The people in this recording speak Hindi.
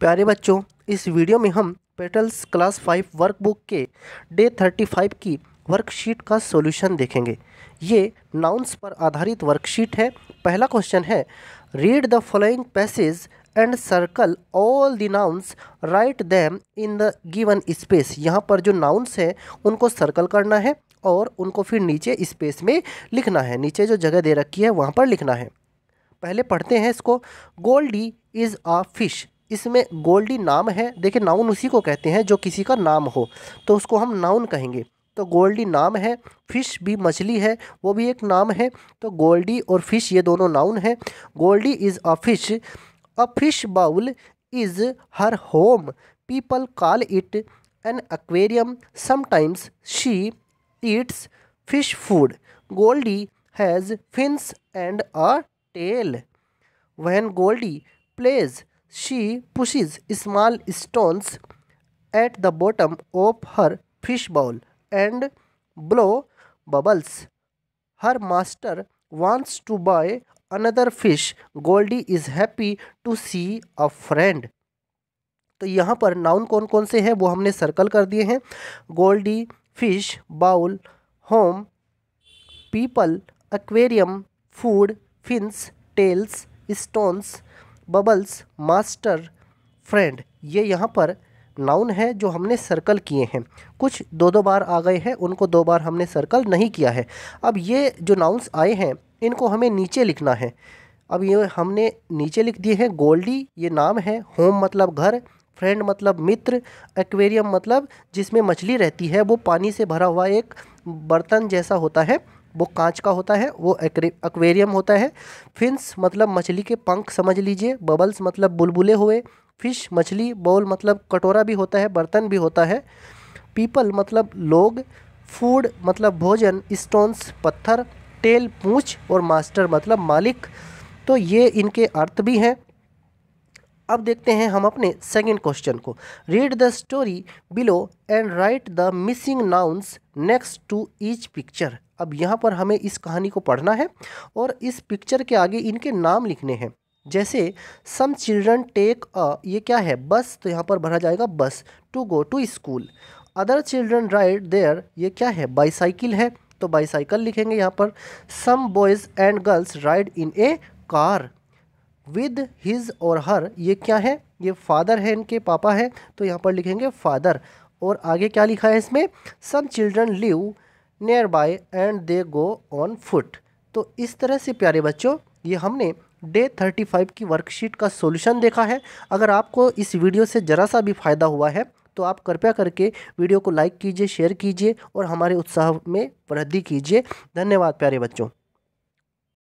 प्यारे बच्चों इस वीडियो में हम पेटल्स क्लास फाइव वर्कबुक के डे थर्टी फाइव की वर्कशीट का सॉल्यूशन देखेंगे ये नाउन्स पर आधारित वर्कशीट है पहला क्वेश्चन है read the following passage and circle all the nouns write them in the given space यहाँ पर जो नाउन्स हैं उनको सर्कल करना है और उनको फिर नीचे स्पेस में लिखना है नीचे जो जगह दे रखी है वहाँ पर लिखना है पहले पढ़ते हैं इसको गोल्डी इज़ आ फिश इसमें गोल्डी नाम है देखिए नाउन उसी को कहते हैं जो किसी का नाम हो तो उसको हम नाउन कहेंगे तो गोल्डी नाम है फ़िश भी मछली है वो भी एक नाम है तो गोल्डी और फिश ये दोनों नाउन है Goldie is a fish a fish bowl is her home people call it an aquarium sometimes she eats fish food Goldie has fins and a tail when Goldie plays she pushes small stones at the bottom of her fish bowl and blow bubbles. Her master wants to buy another fish. Goldie is happy to see a friend. तो यहाँ पर नाउन कौन कौन से हैं वो हमने सर्कल कर दिए हैं Goldie fish bowl home people aquarium food fins tails stones bubbles master friend ये यहाँ पर नाउन है जो हमने सर्कल किए हैं कुछ दो दो बार आ गए हैं उनको दो बार हमने सर्कल नहीं किया है अब ये जो नाउन्स आए हैं इनको हमें नीचे लिखना है अब ये हमने नीचे लिख दिए हैं गोल्डी ये नाम है होम मतलब घर फ्रेंड मतलब मित्र एक्वेरियम मतलब जिसमें मछली रहती है वो पानी से भरा हुआ एक बर्तन जैसा होता है वो कांच का होता है वो एक्वेरियम होता है फिंस मतलब मछली के पंख समझ लीजिए बबल्स मतलब बुलबुले हुए फिश मछली बॉल मतलब कटोरा भी होता है बर्तन भी होता है पीपल मतलब लोग फूड मतलब भोजन स्टोन्स पत्थर टेल पूछ और मास्टर मतलब मालिक तो ये इनके अर्थ भी हैं अब देखते हैं हम अपने सेकेंड क्वेश्चन को read the story below and write the missing nouns next to each picture अब यहाँ पर हमें इस कहानी को पढ़ना है और इस पिक्चर के आगे इनके नाम लिखने हैं जैसे सम चिल्ड्रन टेक अ ये क्या है बस तो यहाँ पर भरा जाएगा bus to go to school other children ride there ये क्या है बाईसाइकिल है तो बाईसाइकिल लिखेंगे यहाँ पर some boys and girls ride in a car with his और हर ये क्या है ये फादर है इनके पापा है तो यहाँ पर लिखेंगे फादर और आगे क्या लिखा है इसमें some children live nearby and they go on foot तो इस तरह से प्यारे बच्चों ये हमने डे थर्टी फाइव की वर्कशीट का सॉल्यूशन देखा है अगर आपको इस वीडियो से ज़रा सा भी फ़ायदा हुआ है तो आप कृपया करके वीडियो को लाइक कीजिए शेयर कीजिए और हमारे उत्साह में वृद्धि कीजिए धन्यवाद प्यारे बच्चों